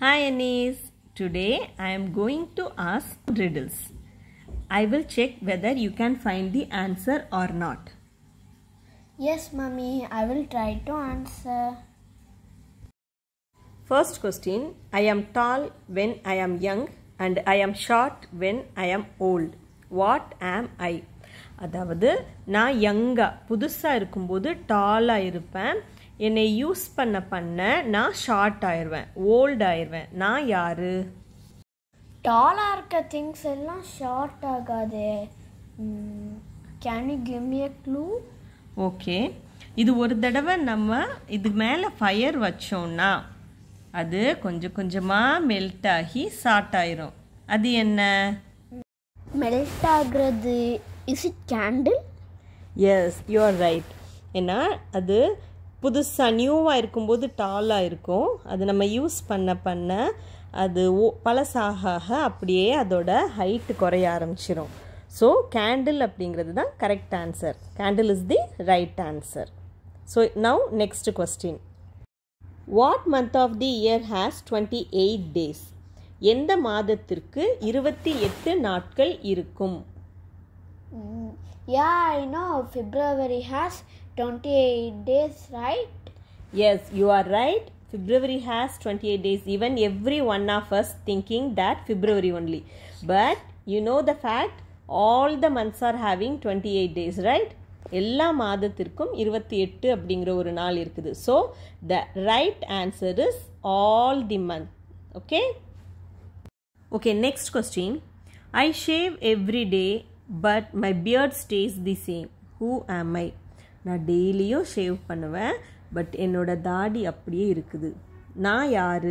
Hi Anis, today I am going to ask riddles. I will check whether you can find the answer or not. Yes, mommy, I will try to answer. First question I am tall when I am young and I am short when I am old. What am I? அதாவது நான் யங்காக புதுசாக இருக்கும்போது டாலாக இருப்பேன் என்னை use பண்ண பண்ண நான் short ஆயிடுவேன் ஓல்ட் ஆயிடுவேன் நான் யார் டாலாக இருக்க திங்ஸ் எல்லாம் ஷார்ட் ஆகாது can you give me clue okay இது ஒரு தடவை நம்ம இது மேலே ஃபயர் வச்சோம்னா அது கொஞ்சம் கொஞ்சமாக மெல்ட் ஆகி ஷார்ட் ஆயிரும் அது என்ன மெல்ட் ஆகிறது is it candle yes you're right ஏன்னா அது புதுசாக நியூவாக இருக்கும்போது டாலாக இருக்கும் அது நம்ம யூஸ் பண்ண பண்ண அது ஓ பழசாக அப்படியே அதோட ஹைட்டு குறைய ஆரம்பிச்சிடும் ஸோ கேண்டில் அப்படிங்கிறது தான் correct answer candle is the right answer so now next question what month of the year has twenty eight days எந்த மாதத்திற்கு இருபத்தி எட்டு நாட்கள் இருக்கும் Mm. Yeah, I know. February has 28 days, right? Yes, you are right. February has 28 days. Even every one of us thinking that February only. But you know the fact all the months are having 28 days, right? எல்லா மாதத்திற்கும் இருபத்தி எட்டு அப்படிங்கிற ஒரு நாள் இருக்குது so the right answer is all the month okay okay next question I shave every day but my beard stays the same who am I நான் டெய்லியும் ஷேவ் பண்ணுவேன் பட் என்னோடய தாடி அப்படியே இருக்குது நான் யார்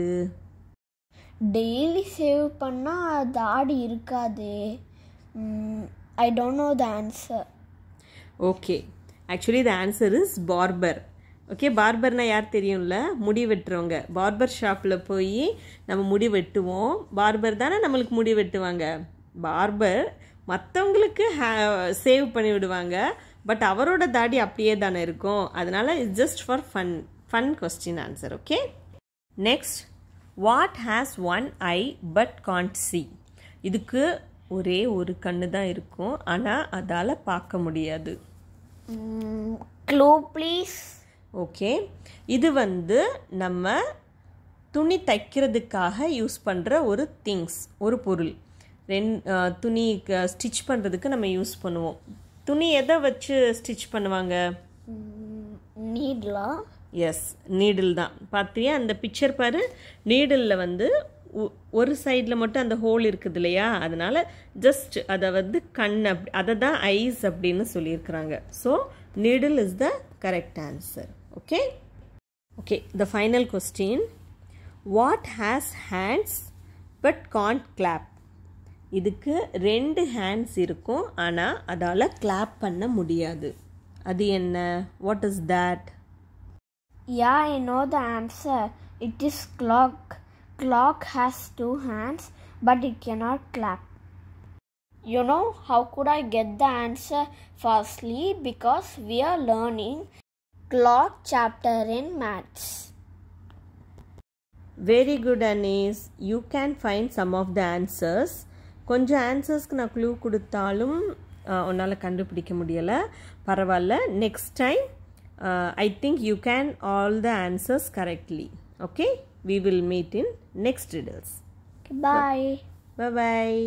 டெய்லி சேவ் பண்ணால் தாடி இருக்காது I don't know the answer okay actually the answer is barber okay பார்பர்னால் யார் தெரியும்ல முடி வெட்டுறவங்க பார்பர் ஷாப்பில் போய் நம்ம முடி வெட்டுவோம் பார்பர் தானே நம்மளுக்கு முடி வெட்டுவாங்க பார்பர் மற்றவங்களுக்கு ஹே சேவ் பண்ணி விடுவாங்க பட் அவரோட தாடி அப்படியே தானே இருக்கும் அதனால it's just for fun fun question answer okay next what has one eye but can't see இதுக்கு ஒரே ஒரு கண்ணு தான் இருக்கும் ஆனால் அதால் பார்க்க முடியாது க்ளோ ப்ளீஸ் ஓகே இது வந்து நம்ம துணி தைக்கிறதுக்காக யூஸ் பண்ணுற ஒரு திங்ஸ் ஒரு பொருள் ரென் துணி ஸ்டிச் பண்ணுறதுக்கு நம்ம யூஸ் பண்ணுவோம் துணி எதை வச்சு ஸ்டிச் பண்ணுவாங்க நீடிலா எஸ் நீடில் தான் பார்த்தியா அந்த பிக்சர் பாரு நீடிலில் வந்து ஒரு சைடில் மட்டும் அந்த ஹோல் இருக்குது இல்லையா அதனால் ஜஸ்ட் அதை வந்து கண் அப் அதை தான் ஐஸ் அப்படின்னு சொல்லியிருக்கிறாங்க so needle is the correct answer okay okay the final question what has hands but can't clap இதுக்கு ரெண்டு ஹேண்ட்ஸ் இருக்கும் ஆனால் அதால் கிளாப் பண்ண முடியாது அது என்ன what is that yeah I know the answer it is clock clock has two hands but it cannot clap You know, how could I get the answer fastly? Because we are learning clock chapter in maths. Very good, Anis. You can find some of the answers கொஞ்சம் ஆன்சர்ஸ்க்கு நான் clue கொடுத்தாலும் உன்னால் கண்டுபிடிக்க முடியலை பரவாயில்ல next time I think you can all the answers correctly okay we will meet in next riddles bye bye